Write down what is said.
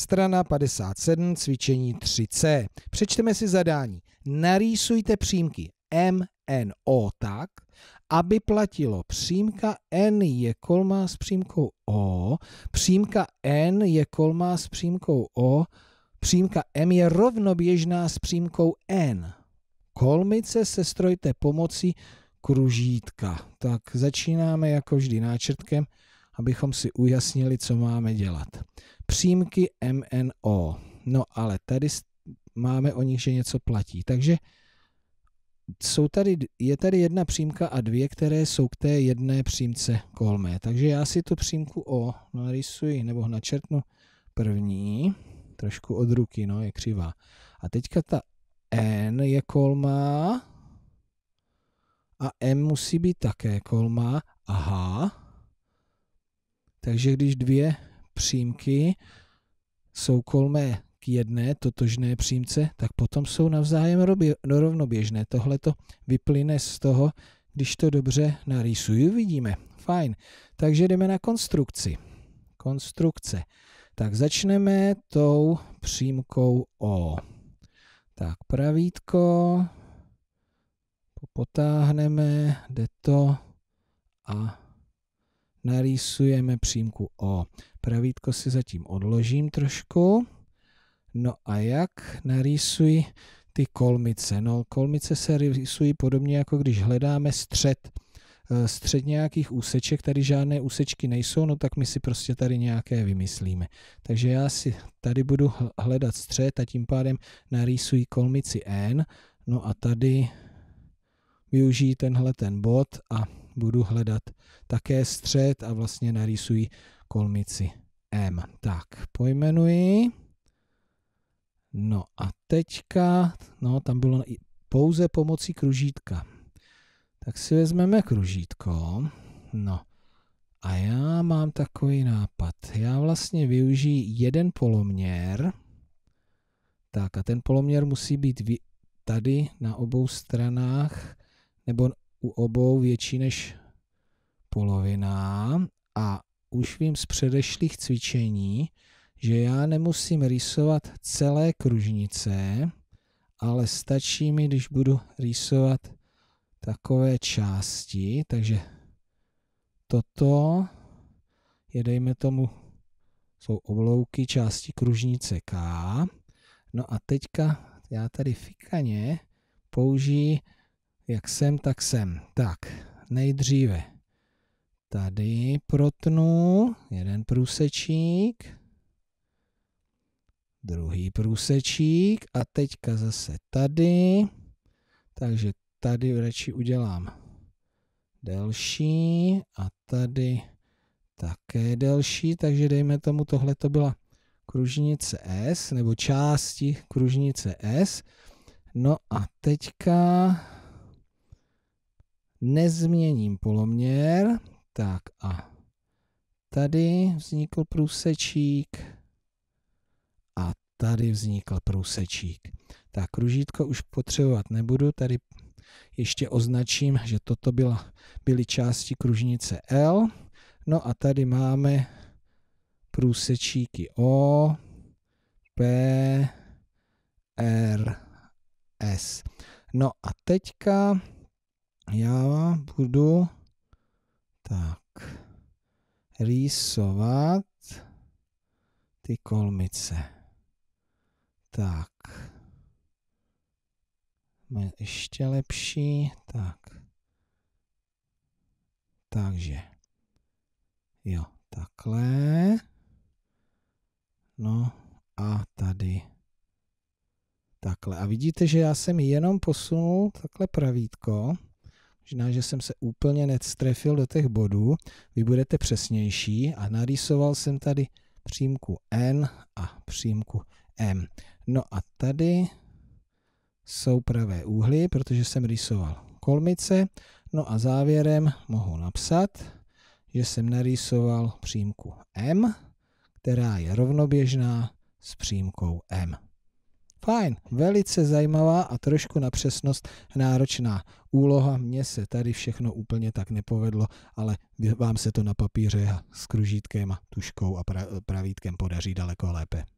Strana 57, cvičení 3C. Přečteme si zadání. Narýsujte přímky O, tak, aby platilo přímka N je kolmá s přímkou O, přímka N je kolmá s přímkou O, přímka M je rovnoběžná s přímkou N. Kolmice se strojte pomocí kružítka. Tak začínáme jako vždy náčrtkem, abychom si ujasnili, co máme dělat přímky MNO. No ale tady máme o nich, že něco platí. Takže jsou tady, je tady jedna přímka a dvě, které jsou k té jedné přímce kolmé. Takže já si tu přímku O narysuji nebo načrtnu první, trošku od ruky, no, je křivá. A teďka ta N je kolmá a M musí být také kolmá aha. Takže když dvě přímky jsou kolmé k jedné totožné přímce, tak potom jsou navzájem rovnoběžné. Tohle to vyplyne z toho, když to dobře narýsuju, vidíme. Fajn. Takže jdeme na konstrukci. Konstrukce. Tak začneme tou přímkou O. Tak pravítko, potáhneme, jde to a narýsujeme přímku O pravítko si zatím odložím trošku. No a jak narýsuji ty kolmice? No, kolmice se rýsují podobně, jako když hledáme střed e, střed nějakých úseček, tady žádné úsečky nejsou, no tak my si prostě tady nějaké vymyslíme. Takže já si tady budu hledat střed a tím pádem narýsuji kolmici N, no a tady využijí tenhle ten bod a budu hledat také střed a vlastně narýsuji kolmici M. Tak, pojmenuji. No a teďka, no tam bylo pouze pomocí kružítka. Tak si vezmeme kružítko. No a já mám takový nápad. Já vlastně využiju jeden poloměr. Tak a ten poloměr musí být tady na obou stranách, nebo u obou větší než polovina a už vím z předešlých cvičení, že já nemusím rýsovat celé kružnice, ale stačí mi, když budu rýsovat takové části, takže toto je dejme tomu, jsou oblouky části kružnice K. No a teďka já tady fikaně použiji jak sem, tak sem. Tak, nejdříve tady protnu jeden průsečík, druhý průsečík a teďka zase tady. Takže tady radši udělám delší a tady také delší, takže dejme tomu, tohle to byla kružnice S, nebo části kružnice S. No a teďka nezměním poloměr. Tak a tady vznikl průsečík a tady vznikl průsečík. Tak kružítko už potřebovat nebudu, tady ještě označím, že toto byla, byly části kružnice L. No a tady máme průsečíky O, P, R, S. No a teďka já budu tak rýsovat ty kolmice. Tak. Máme ještě lepší. Tak. Takže. Jo, takhle. No a tady. Takhle. A vidíte, že já jsem jenom posunul takhle pravítko. Možná, že jsem se úplně nestrefil do těch bodů. Vy budete přesnější a narýsoval jsem tady přímku N a přímku M. No a tady jsou pravé úhly, protože jsem rýsoval kolmice. No a závěrem mohu napsat, že jsem narýsoval přímku M, která je rovnoběžná s přímkou M. Fajn, velice zajímavá a trošku na přesnost náročná úloha. Mně se tady všechno úplně tak nepovedlo, ale vám se to na papíře s kružítkem, tuškou a pravítkem podaří daleko lépe.